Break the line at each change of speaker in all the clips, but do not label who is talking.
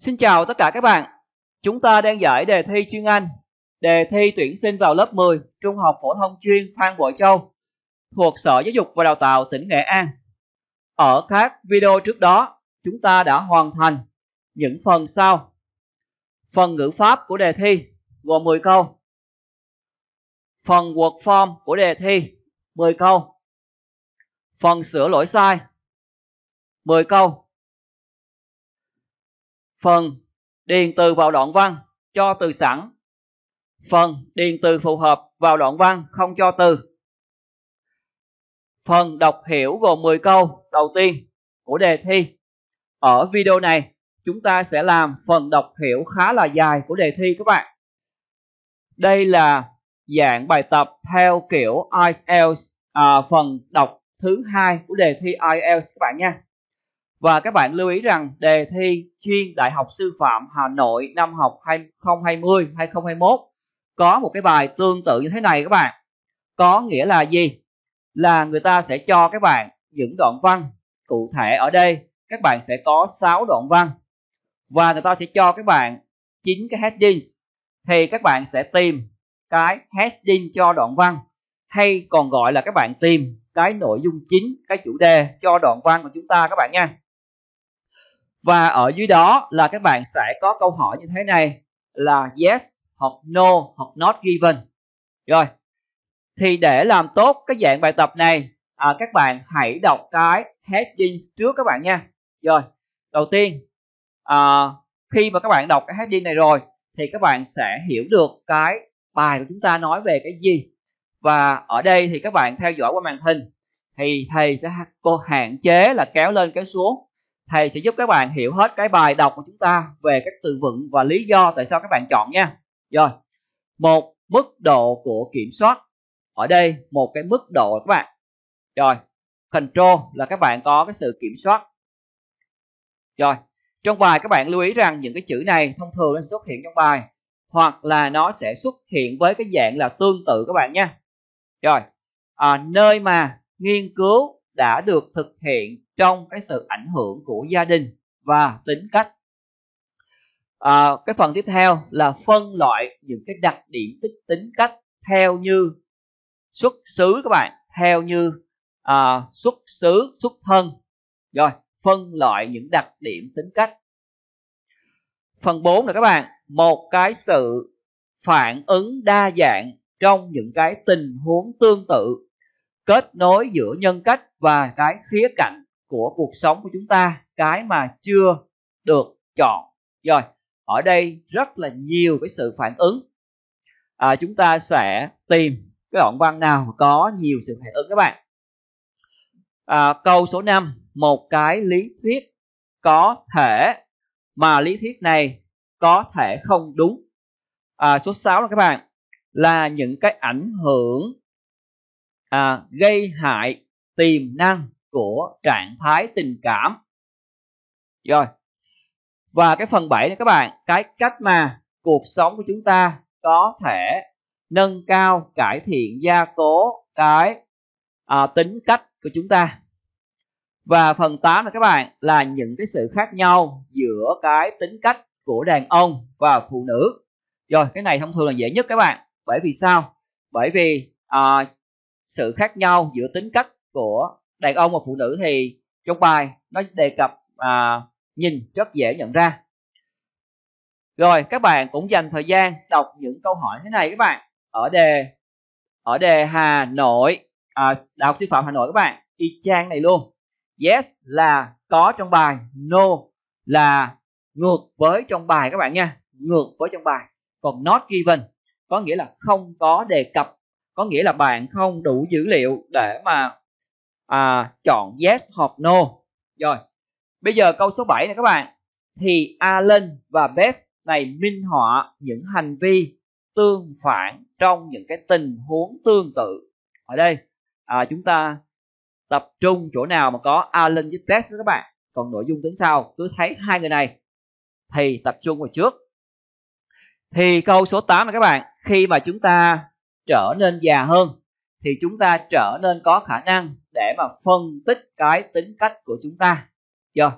Xin chào tất cả các bạn. Chúng ta đang giải đề thi chuyên Anh, đề thi tuyển sinh vào lớp 10 Trung học phổ thông chuyên Phan Bội Châu thuộc Sở Giáo dục và Đào tạo tỉnh Nghệ An. Ở các video trước đó, chúng ta đã hoàn thành những phần sau. Phần ngữ pháp của đề thi gồm 10 câu. Phần word form của đề thi 10 câu. Phần sửa lỗi sai 10 câu phần điền từ vào đoạn văn cho từ sẵn phần điền từ phù hợp vào đoạn văn không cho từ phần đọc hiểu gồm 10 câu đầu tiên của đề thi ở video này chúng ta sẽ làm phần đọc hiểu khá là dài của đề thi các bạn đây là dạng bài tập theo kiểu IELTS à, phần đọc thứ hai của đề thi IELTS các bạn nha và các bạn lưu ý rằng đề thi chuyên Đại học Sư phạm Hà Nội năm học 2020-2021 có một cái bài tương tự như thế này các bạn. Có nghĩa là gì? Là người ta sẽ cho các bạn những đoạn văn. Cụ thể ở đây các bạn sẽ có 6 đoạn văn. Và người ta sẽ cho các bạn 9 cái headings. Thì các bạn sẽ tìm cái heading cho đoạn văn. Hay còn gọi là các bạn tìm cái nội dung chính, cái chủ đề cho đoạn văn của chúng ta các bạn nha và ở dưới đó là các bạn sẽ có câu hỏi như thế này là yes hoặc no hoặc not given rồi thì để làm tốt cái dạng bài tập này à, các bạn hãy đọc cái headings trước các bạn nha rồi đầu tiên à, khi mà các bạn đọc cái heading này rồi thì các bạn sẽ hiểu được cái bài của chúng ta nói về cái gì và ở đây thì các bạn theo dõi qua màn hình thì thầy sẽ cô hạn chế là kéo lên kéo xuống thầy sẽ giúp các bạn hiểu hết cái bài đọc của chúng ta về các từ vựng và lý do tại sao các bạn chọn nha rồi một mức độ của kiểm soát ở đây một cái mức độ các bạn rồi control là các bạn có cái sự kiểm soát rồi trong bài các bạn lưu ý rằng những cái chữ này thông thường nó xuất hiện trong bài hoặc là nó sẽ xuất hiện với cái dạng là tương tự các bạn nha rồi à, nơi mà nghiên cứu đã được thực hiện trong cái sự ảnh hưởng của gia đình và tính cách à, cái phần tiếp theo là phân loại những cái đặc điểm tích tính cách theo như xuất xứ các bạn theo như à, xuất xứ xuất thân rồi phân loại những đặc điểm tính cách phần 4 là các bạn một cái sự phản ứng đa dạng trong những cái tình huống tương tự kết nối giữa nhân cách và cái khía cạnh của cuộc sống của chúng ta cái mà chưa được chọn rồi ở đây rất là nhiều cái sự phản ứng à, chúng ta sẽ tìm cái đoạn văn nào có nhiều sự phản ứng các bạn à, câu số 5 một cái lý thuyết có thể mà lý thuyết này có thể không đúng à, số 6 là các bạn là những cái ảnh hưởng à, gây hại tiềm năng của trạng thái tình cảm rồi và cái phần 7 này các bạn cái cách mà cuộc sống của chúng ta có thể nâng cao cải thiện gia cố cái à, tính cách của chúng ta và phần 8 là các bạn là những cái sự khác nhau giữa cái tính cách của đàn ông và phụ nữ rồi cái này thông thường là dễ nhất các bạn bởi vì sao bởi vì à, sự khác nhau giữa tính cách của đàn ông và phụ nữ thì trong bài nó đề cập à, nhìn rất dễ nhận ra rồi các bạn cũng dành thời gian đọc những câu hỏi thế này các bạn ở đề ở đề Hà Nội à, Đại học sư phạm Hà Nội các bạn y chang này luôn yes là có trong bài no là ngược với trong bài các bạn nha ngược với trong bài còn not given có nghĩa là không có đề cập có nghĩa là bạn không đủ dữ liệu để mà à, chọn yes hoặc no. Rồi, bây giờ câu số 7 này các bạn. Thì Alan và Beth này minh họa những hành vi tương phản trong những cái tình huống tương tự. Ở đây à, chúng ta tập trung chỗ nào mà có Alan với Beth đó các bạn. Còn nội dung tính sau cứ thấy hai người này thì tập trung vào trước. Thì câu số 8 này các bạn, khi mà chúng ta trở nên già hơn thì chúng ta trở nên có khả năng để mà phân tích cái tính cách của chúng ta chưa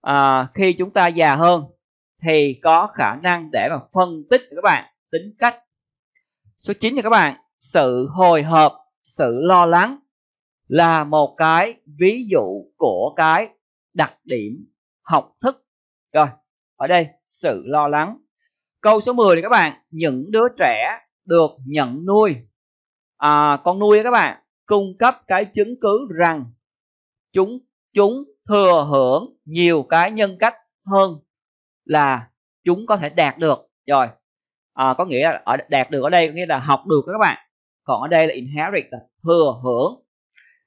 à, khi chúng ta già hơn thì có khả năng để mà phân tích các bạn tính cách số 9 cho các bạn sự hồi hộp sự lo lắng là một cái ví dụ của cái đặc điểm học thức rồi ở đây sự lo lắng câu số 10 thì các bạn những đứa trẻ được nhận nuôi à, con nuôi các bạn cung cấp cái chứng cứ rằng chúng chúng thừa hưởng nhiều cái nhân cách hơn là chúng có thể đạt được rồi à, có nghĩa là ở đạt được ở đây có nghĩa là học được các bạn còn ở đây là inherit là thừa hưởng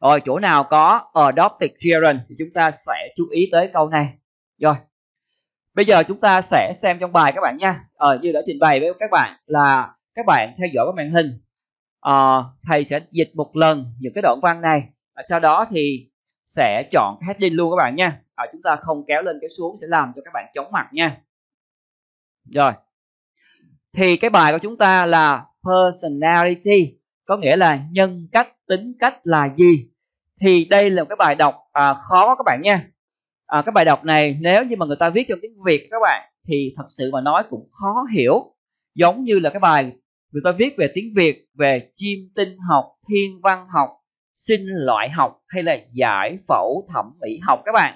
rồi chỗ nào có adopted children thì chúng ta sẽ chú ý tới câu này rồi bây giờ chúng ta sẽ xem trong bài các bạn nha ờ à, như đã trình bày với các bạn là các bạn theo dõi cái màn hình Ờ, thầy sẽ dịch một lần những cái đoạn văn này và sau đó thì sẽ chọn cái heading luôn các bạn nha à, chúng ta không kéo lên kéo xuống sẽ làm cho các bạn chóng mặt nha rồi thì cái bài của chúng ta là personality có nghĩa là nhân cách tính cách là gì thì đây là một cái bài đọc à, khó các bạn nha à, cái bài đọc này nếu như mà người ta viết trong tiếng việt các bạn thì thật sự mà nói cũng khó hiểu giống như là cái bài người ta viết về tiếng việt về chim tinh học thiên văn học sinh loại học hay là giải phẫu thẩm mỹ học các bạn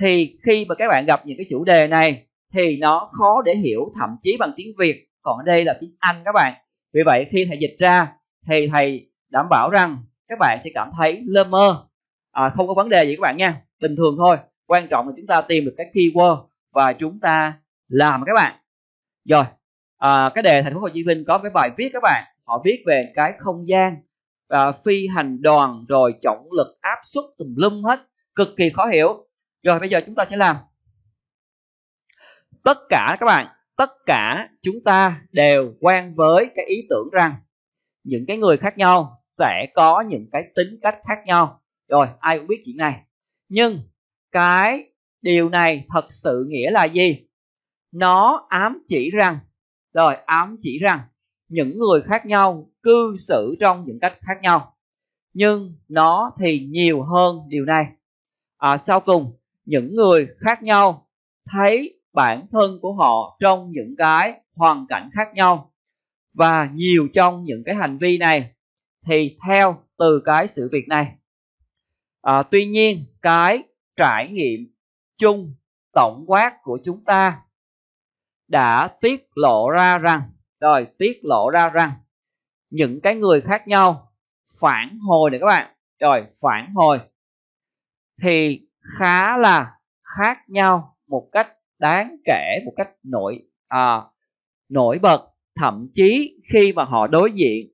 thì khi mà các bạn gặp những cái chủ đề này thì nó khó để hiểu thậm chí bằng tiếng việt còn ở đây là tiếng anh các bạn vì vậy khi thầy dịch ra thì thầy đảm bảo rằng các bạn sẽ cảm thấy lơ mơ à, không có vấn đề gì các bạn nha bình thường thôi quan trọng là chúng ta tìm được cái keyword và chúng ta làm các bạn rồi à, cái đề thành phố Hồ Chí Minh có cái bài viết các bạn họ viết về cái không gian à, phi hành đoàn rồi trọng lực áp suất tùm lum hết cực kỳ khó hiểu rồi bây giờ chúng ta sẽ làm tất cả các bạn tất cả chúng ta đều quen với cái ý tưởng rằng những cái người khác nhau sẽ có những cái tính cách khác nhau rồi ai cũng biết chuyện này nhưng cái điều này thật sự nghĩa là gì nó ám chỉ rằng lời ám chỉ rằng những người khác nhau cư xử trong những cách khác nhau nhưng nó thì nhiều hơn điều này à, sau cùng những người khác nhau thấy bản thân của họ trong những cái hoàn cảnh khác nhau và nhiều trong những cái hành vi này thì theo từ cái sự việc này à, tuy nhiên cái trải nghiệm chung tổng quát của chúng ta đã tiết lộ ra rằng rồi tiết lộ ra rằng những cái người khác nhau phản hồi này các bạn rồi phản hồi thì khá là khác nhau một cách đáng kể một cách nổi à, nổi bật thậm chí khi mà họ đối diện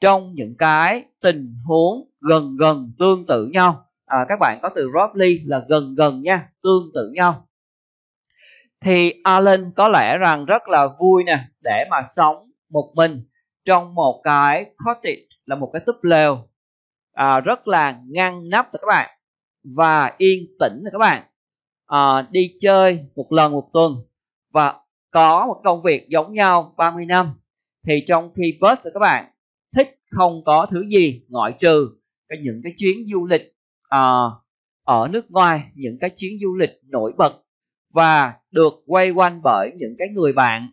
trong những cái tình huống gần gần tương tự nhau à, các bạn có từ roughly là gần gần nha tương tự nhau thì Alan có lẽ rằng rất là vui nè để mà sống một mình trong một cái cottage là một cái túp lều à, rất là ngăn nắp các bạn và yên tĩnh các bạn à, đi chơi một lần một tuần và có một công việc giống nhau 30 năm thì trong khi Buzz các bạn thích không có thứ gì ngoại trừ cái những cái chuyến du lịch à, ở nước ngoài những cái chuyến du lịch nổi bật và được quay quanh bởi những cái người bạn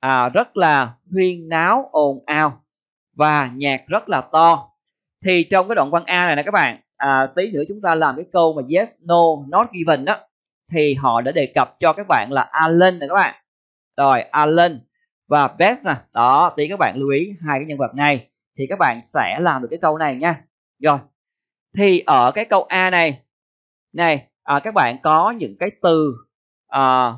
à, rất là huyên náo ồn ào và nhạc rất là to thì trong cái đoạn văn A này nè các bạn à, tí nữa chúng ta làm cái câu mà yes no not given đó thì họ đã đề cập cho các bạn là Alan nè các bạn rồi Alan và Beth nè đó tí các bạn lưu ý hai cái nhân vật này thì các bạn sẽ làm được cái câu này nha rồi thì ở cái câu A này này à, các bạn có những cái từ uh,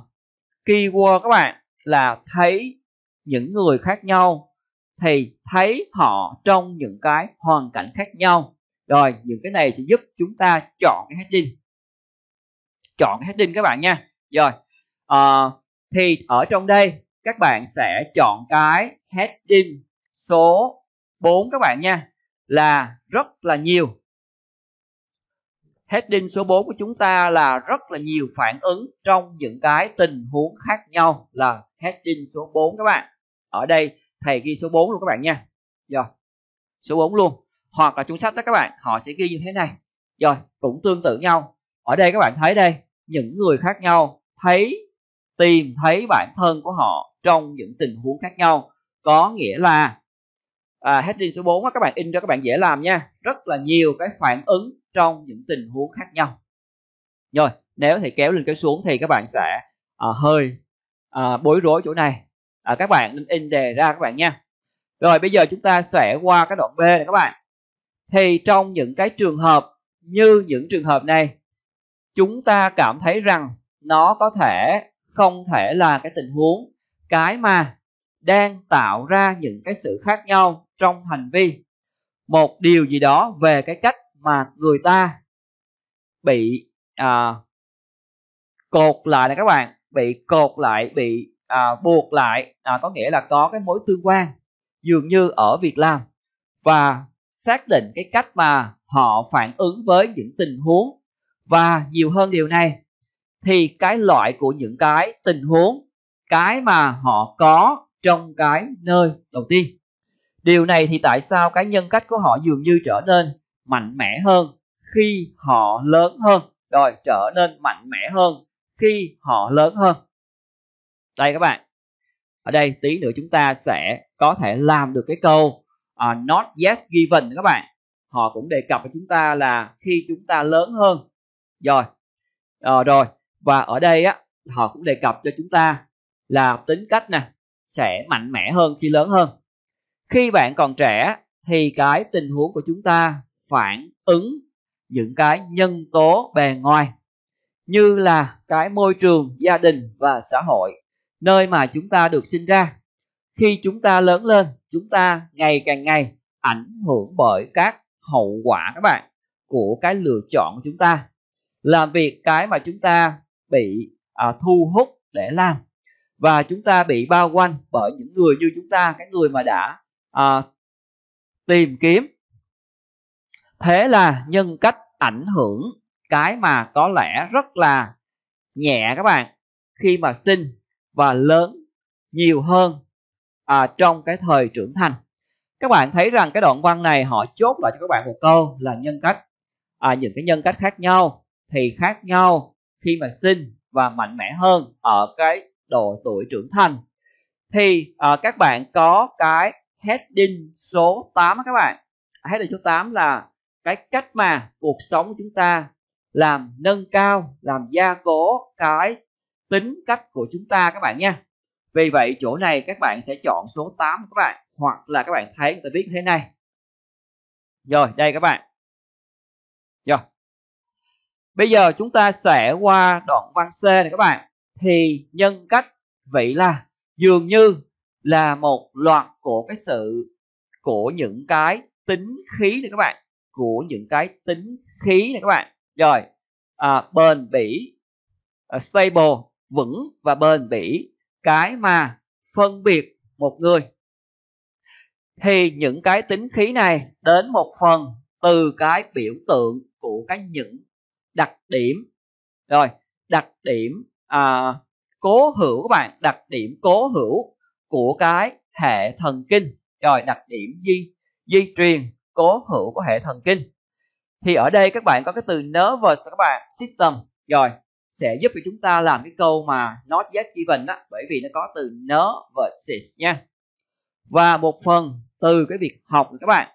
keyword các bạn là thấy những người khác nhau thì thấy họ trong những cái hoàn cảnh khác nhau rồi những cái này sẽ giúp chúng ta chọn cái heading chọn cái heading các bạn nha rồi uh, thì ở trong đây các bạn sẽ chọn cái heading số 4 các bạn nha là rất là nhiều heading số 4 của chúng ta là rất là nhiều phản ứng trong những cái tình huống khác nhau là heading số 4 các bạn. Ở đây thầy ghi số 4 luôn các bạn nha. Rồi. Số 4 luôn. Hoặc là chúng sách đó các bạn, họ sẽ ghi như thế này. Rồi, cũng tương tự nhau. Ở đây các bạn thấy đây, những người khác nhau thấy tìm thấy bản thân của họ trong những tình huống khác nhau có nghĩa là à, heading số 4 các bạn in cho các bạn dễ làm nha rất là nhiều cái phản ứng trong những tình huống khác nhau rồi nếu thì kéo lên kéo xuống thì các bạn sẽ à, hơi à, bối rối chỗ này à, các bạn nên in đề ra các bạn nha rồi bây giờ chúng ta sẽ qua cái đoạn b này các bạn thì trong những cái trường hợp như những trường hợp này chúng ta cảm thấy rằng nó có thể không thể là cái tình huống cái mà đang tạo ra những cái sự khác nhau trong hành vi một điều gì đó về cái cách mà người ta bị à, cột lại này các bạn bị cột lại bị à, buộc lại à, có nghĩa là có cái mối tương quan dường như ở Việt Nam và xác định cái cách mà họ phản ứng với những tình huống và nhiều hơn điều này thì cái loại của những cái tình huống cái mà họ có trong cái nơi đầu tiên điều này thì tại sao cái nhân cách của họ dường như trở nên mạnh mẽ hơn khi họ lớn hơn rồi trở nên mạnh mẽ hơn khi họ lớn hơn đây các bạn ở đây tí nữa chúng ta sẽ có thể làm được cái câu uh, not yet given các bạn họ cũng đề cập với chúng ta là khi chúng ta lớn hơn rồi uh, rồi và ở đây á họ cũng đề cập cho chúng ta là tính cách nè sẽ mạnh mẽ hơn khi lớn hơn khi bạn còn trẻ thì cái tình huống của chúng ta phản ứng những cái nhân tố bề ngoài như là cái môi trường gia đình và xã hội nơi mà chúng ta được sinh ra khi chúng ta lớn lên chúng ta ngày càng ngày ảnh hưởng bởi các hậu quả các bạn của cái lựa chọn của chúng ta làm việc cái mà chúng ta bị à, thu hút để làm và chúng ta bị bao quanh bởi những người như chúng ta cái người mà đã à, tìm kiếm thế là nhân cách ảnh hưởng cái mà có lẽ rất là nhẹ các bạn khi mà sinh và lớn nhiều hơn à, trong cái thời trưởng thành các bạn thấy rằng cái đoạn văn này họ chốt lại cho các bạn một câu là nhân cách à, những cái nhân cách khác nhau thì khác nhau khi mà sinh và mạnh mẽ hơn ở cái độ tuổi trưởng thành thì à, các bạn có cái heading số 8 các bạn heading số 8 là cái cách mà cuộc sống chúng ta làm nâng cao làm gia cố cái tính cách của chúng ta các bạn nha vì vậy chỗ này các bạn sẽ chọn số 8 các bạn hoặc là các bạn thấy người ta viết thế này rồi đây các bạn rồi bây giờ chúng ta sẽ qua đoạn văn C này các bạn thì nhân cách vậy là dường như là một loạt của cái sự của những cái tính khí này các bạn của những cái tính khí này các bạn rồi à, bền bỉ à, stable vững và bền bỉ cái mà phân biệt một người thì những cái tính khí này đến một phần từ cái biểu tượng của cái những đặc điểm rồi đặc điểm à, cố hữu các bạn đặc điểm cố hữu của cái hệ thần kinh rồi đặc điểm di di truyền cố hữu của hệ thần kinh thì ở đây các bạn có cái từ nervous các bạn system rồi sẽ giúp cho chúng ta làm cái câu mà not yet given đó bởi vì nó có từ nervous nha và một phần từ cái việc học các bạn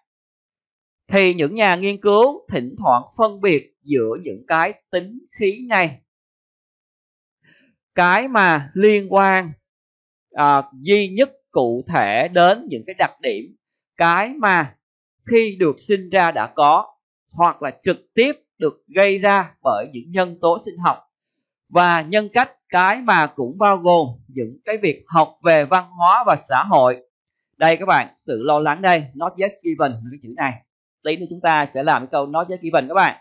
thì những nhà nghiên cứu thỉnh thoảng phân biệt giữa những cái tính khí này cái mà liên quan à, duy nhất cụ thể đến những cái đặc điểm cái mà khi được sinh ra đã có hoặc là trực tiếp được gây ra bởi những nhân tố sinh học và nhân cách cái mà cũng bao gồm những cái việc học về văn hóa và xã hội đây các bạn sự lo lắng đây not yet given cái chữ này tí nữa chúng ta sẽ làm cái câu not yet given các bạn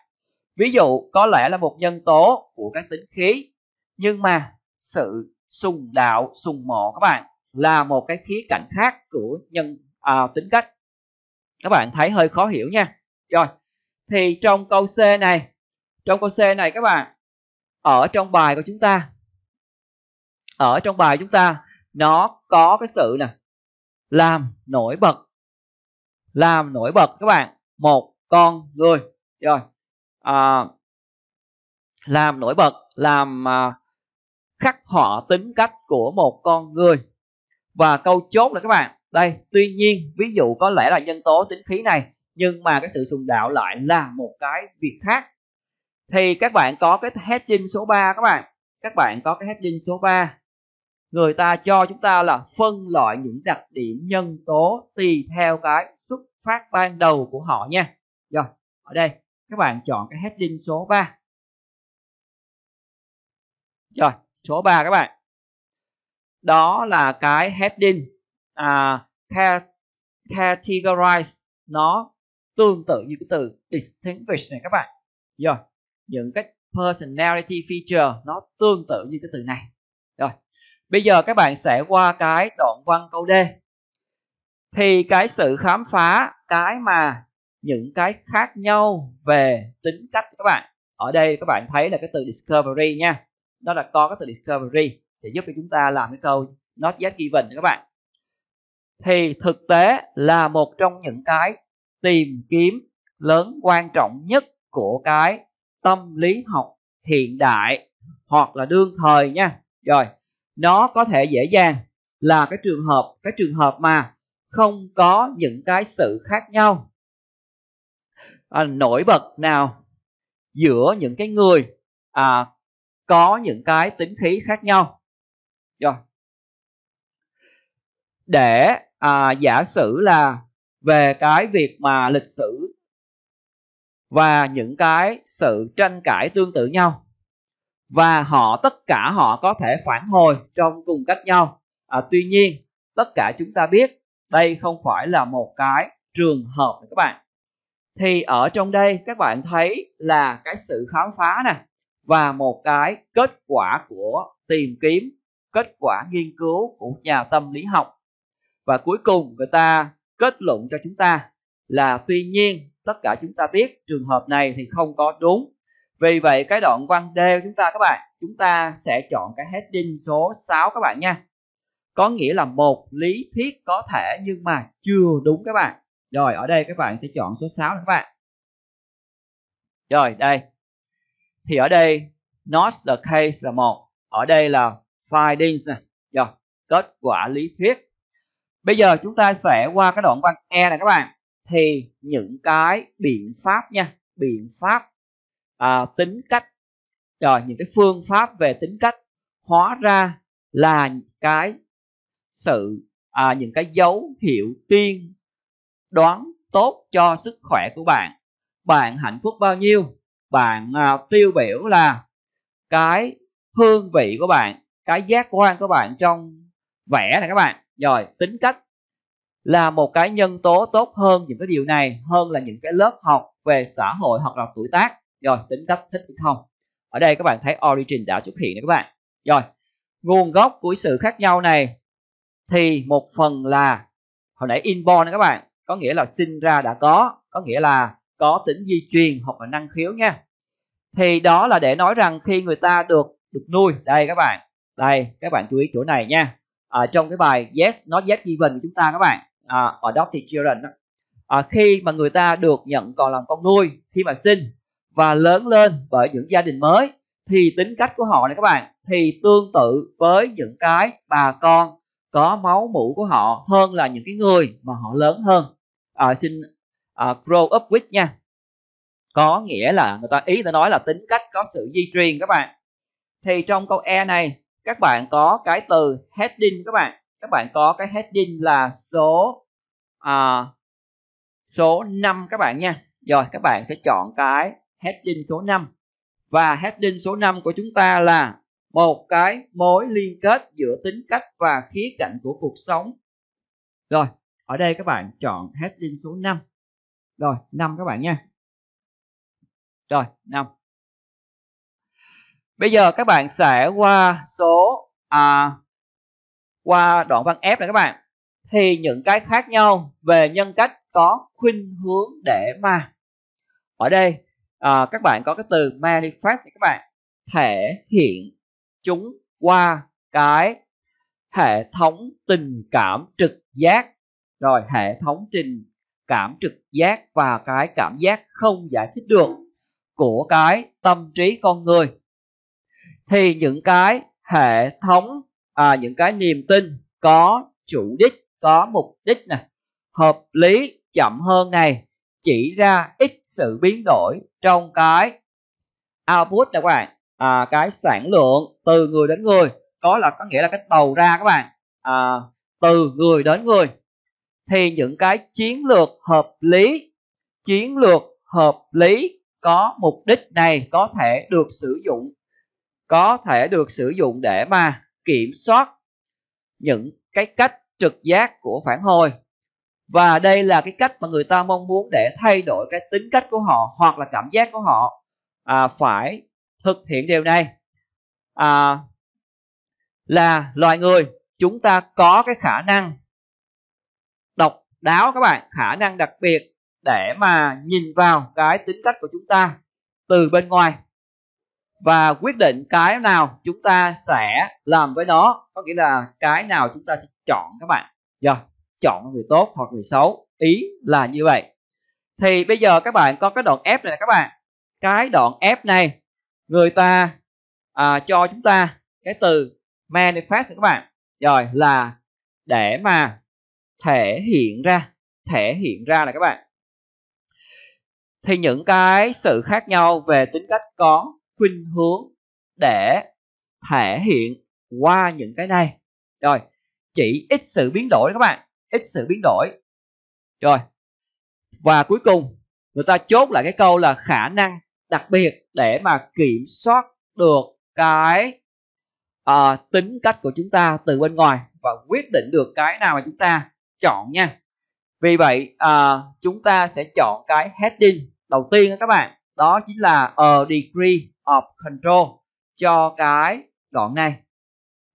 ví dụ có lẽ là một nhân tố của các tính khí nhưng mà sự sùng đạo sùng mộ các bạn là một cái khía cạnh khác của nhân à, tính cách các bạn thấy hơi khó hiểu nha rồi thì trong câu c này trong câu c này các bạn ở trong bài của chúng ta ở trong bài chúng ta nó có cái sự nè làm nổi bật làm nổi bật các bạn một con người rồi à, làm nổi bật làm à, khắc họa tính cách của một con người và câu chốt là các bạn đây tuy nhiên ví dụ có lẽ là nhân tố tính khí này nhưng mà cái sự sùng đạo lại là một cái việc khác thì các bạn có cái heading số 3 các bạn các bạn có cái heading số 3 người ta cho chúng ta là phân loại những đặc điểm nhân tố tùy theo cái xuất phát ban đầu của họ nha rồi ở đây các bạn chọn cái heading số 3 rồi số 3 các bạn đó là cái heading à, categorize nó tương tự như cái từ distinguish này các bạn rồi những cái personality feature nó tương tự như cái từ này rồi bây giờ các bạn sẽ qua cái đoạn văn câu D thì cái sự khám phá cái mà những cái khác nhau về tính cách các bạn ở đây các bạn thấy là cái từ discovery nha nó là có cái từ discovery sẽ giúp cho chúng ta làm cái câu not yet given cho các bạn thì thực tế là một trong những cái tìm kiếm lớn quan trọng nhất của cái tâm lý học hiện đại hoặc là đương thời nha rồi nó có thể dễ dàng là cái trường hợp cái trường hợp mà không có những cái sự khác nhau à, nổi bật nào giữa những cái người à, có những cái tính khí khác nhau rồi để à, giả sử là về cái việc mà lịch sử và những cái sự tranh cãi tương tự nhau và họ tất cả họ có thể phản hồi trong cùng cách nhau à, tuy nhiên tất cả chúng ta biết đây không phải là một cái trường hợp các bạn thì ở trong đây các bạn thấy là cái sự khám phá nè và một cái kết quả của tìm kiếm kết quả nghiên cứu của nhà tâm lý học và cuối cùng người ta kết luận cho chúng ta là tuy nhiên tất cả chúng ta biết trường hợp này thì không có đúng vì vậy cái đoạn văn D của chúng ta các bạn chúng ta sẽ chọn cái heading số 6 các bạn nha có nghĩa là một lý thuyết có thể nhưng mà chưa đúng các bạn rồi ở đây các bạn sẽ chọn số 6 các bạn rồi đây thì ở đây not the case là một ở đây là findings này rồi kết quả lý thuyết Bây giờ chúng ta sẽ qua cái đoạn văn E này các bạn. Thì những cái biện pháp nha, biện pháp à, tính cách, rồi những cái phương pháp về tính cách hóa ra là cái sự à, những cái dấu hiệu tiên đoán tốt cho sức khỏe của bạn. Bạn hạnh phúc bao nhiêu? Bạn à, tiêu biểu là cái hương vị của bạn, cái giác quan của bạn trong vẽ này các bạn rồi tính cách là một cái nhân tố tốt hơn những cái điều này hơn là những cái lớp học về xã hội hoặc là tuổi tác rồi tính cách thích hay không ở đây các bạn thấy origin đã xuất hiện nè các bạn rồi nguồn gốc của sự khác nhau này thì một phần là hồi nãy inborn các bạn có nghĩa là sinh ra đã có có nghĩa là có tính di truyền hoặc là năng khiếu nha thì đó là để nói rằng khi người ta được được nuôi đây các bạn đây các bạn chú ý chỗ này nha ở ờ, trong cái bài yes not yet given của chúng ta các bạn à, adopted children đó. À, khi mà người ta được nhận còn làm con nuôi khi mà sinh và lớn lên bởi những gia đình mới thì tính cách của họ này các bạn thì tương tự với những cái bà con có máu mủ của họ hơn là những cái người mà họ lớn hơn à, xin à, grow up with nha có nghĩa là người ta ý ta nói là tính cách có sự di truyền các bạn thì trong câu e này các bạn có cái từ heading các bạn các bạn có cái heading là số à, số 5 các bạn nha rồi các bạn sẽ chọn cái heading số 5 và heading số 5 của chúng ta là một cái mối liên kết giữa tính cách và khía cạnh của cuộc sống rồi ở đây các bạn chọn heading số 5 rồi 5 các bạn nha rồi 5 Bây giờ các bạn sẽ qua số à, qua đoạn văn F này các bạn. Thì những cái khác nhau về nhân cách có khuynh hướng để mà. Ở đây à, các bạn có cái từ manifest này các bạn. Thể hiện chúng qua cái hệ thống tình cảm trực giác. Rồi hệ thống trình cảm trực giác và cái cảm giác không giải thích được của cái tâm trí con người thì những cái hệ thống à, những cái niềm tin có chủ đích có mục đích này hợp lý chậm hơn này chỉ ra ít sự biến đổi trong cái output này các bạn à, cái sản lượng từ người đến người có là có nghĩa là cái đầu ra các bạn à, từ người đến người thì những cái chiến lược hợp lý chiến lược hợp lý có mục đích này có thể được sử dụng có thể được sử dụng để mà kiểm soát những cái cách trực giác của phản hồi và đây là cái cách mà người ta mong muốn để thay đổi cái tính cách của họ hoặc là cảm giác của họ à, phải thực hiện điều này à, là loài người chúng ta có cái khả năng độc đáo các bạn khả năng đặc biệt để mà nhìn vào cái tính cách của chúng ta từ bên ngoài và quyết định cái nào chúng ta sẽ làm với nó có nghĩa là cái nào chúng ta sẽ chọn các bạn giờ dạ, chọn người tốt hoặc người xấu ý là như vậy thì bây giờ các bạn có cái đoạn f này các bạn cái đoạn f này người ta à, cho chúng ta cái từ manifest này các bạn rồi là để mà thể hiện ra thể hiện ra là các bạn thì những cái sự khác nhau về tính cách có khuynh hướng để thể hiện qua những cái này rồi chỉ ít sự biến đổi các bạn ít sự biến đổi rồi và cuối cùng người ta chốt lại cái câu là khả năng đặc biệt để mà kiểm soát được cái uh, tính cách của chúng ta từ bên ngoài và quyết định được cái nào mà chúng ta chọn nha vì vậy uh, chúng ta sẽ chọn cái heading đầu tiên đó các bạn đó chính là a degree of control cho cái đoạn này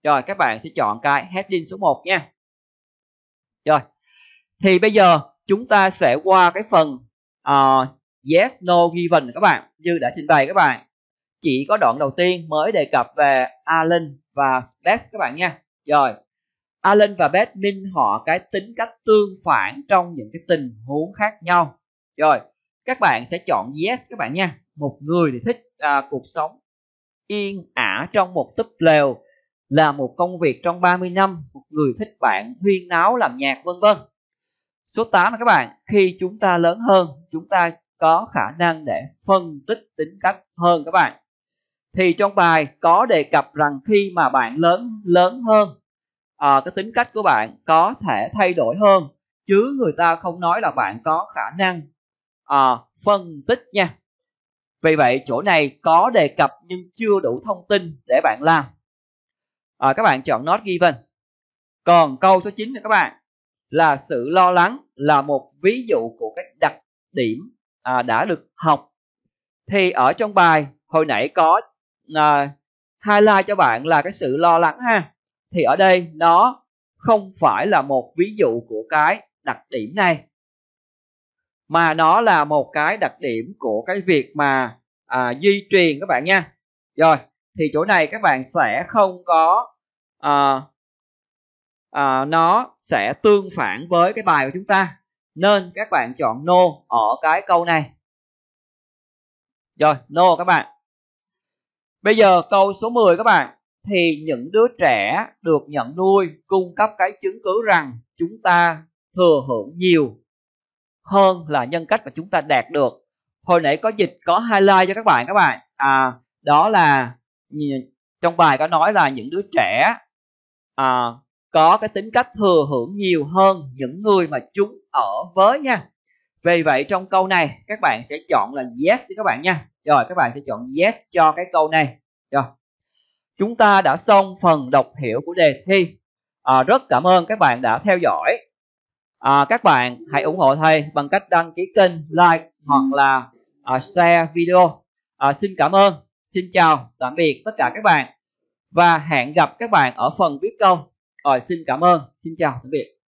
rồi các bạn sẽ chọn cái heading số 1 nha rồi thì bây giờ chúng ta sẽ qua cái phần uh, yes no given các bạn như đã trình bày các bạn chỉ có đoạn đầu tiên mới đề cập về alan và Beth các bạn nha rồi alan và Beth minh họ cái tính cách tương phản trong những cái tình huống khác nhau rồi các bạn sẽ chọn yes các bạn nha một người thì thích à, cuộc sống yên ả trong một túp lều là một công việc trong 30 năm một người thích bạn huyên náo làm nhạc vân vân số 8 là các bạn khi chúng ta lớn hơn chúng ta có khả năng để phân tích tính cách hơn các bạn thì trong bài có đề cập rằng khi mà bạn lớn lớn hơn à, cái tính cách của bạn có thể thay đổi hơn chứ người ta không nói là bạn có khả năng à, phân tích nha vì vậy chỗ này có đề cập nhưng chưa đủ thông tin để bạn làm. À, các bạn chọn not given. Còn câu số 9 các bạn là sự lo lắng là một ví dụ của các đặc điểm à, đã được học. Thì ở trong bài hồi nãy có à, highlight cho bạn là cái sự lo lắng ha. Thì ở đây nó không phải là một ví dụ của cái đặc điểm này mà nó là một cái đặc điểm của cái việc mà à, di truyền các bạn nha rồi thì chỗ này các bạn sẽ không có à, à, nó sẽ tương phản với cái bài của chúng ta nên các bạn chọn no ở cái câu này rồi no các bạn bây giờ câu số 10 các bạn thì những đứa trẻ được nhận nuôi cung cấp cái chứng cứ rằng chúng ta thừa hưởng nhiều hơn là nhân cách mà chúng ta đạt được hồi nãy có dịch có highlight cho các bạn các bạn à, đó là trong bài có nói là những đứa trẻ à, có cái tính cách thừa hưởng nhiều hơn những người mà chúng ở với nha vì vậy trong câu này các bạn sẽ chọn là yes các bạn nha rồi các bạn sẽ chọn yes cho cái câu này rồi chúng ta đã xong phần đọc hiểu của đề thi à, rất cảm ơn các bạn đã theo dõi à, các bạn hãy ủng hộ thầy bằng cách đăng ký kênh like hoặc là à, share video à, xin cảm ơn xin chào tạm biệt tất cả các bạn và hẹn gặp các bạn ở phần viết câu rồi xin cảm ơn xin chào tạm biệt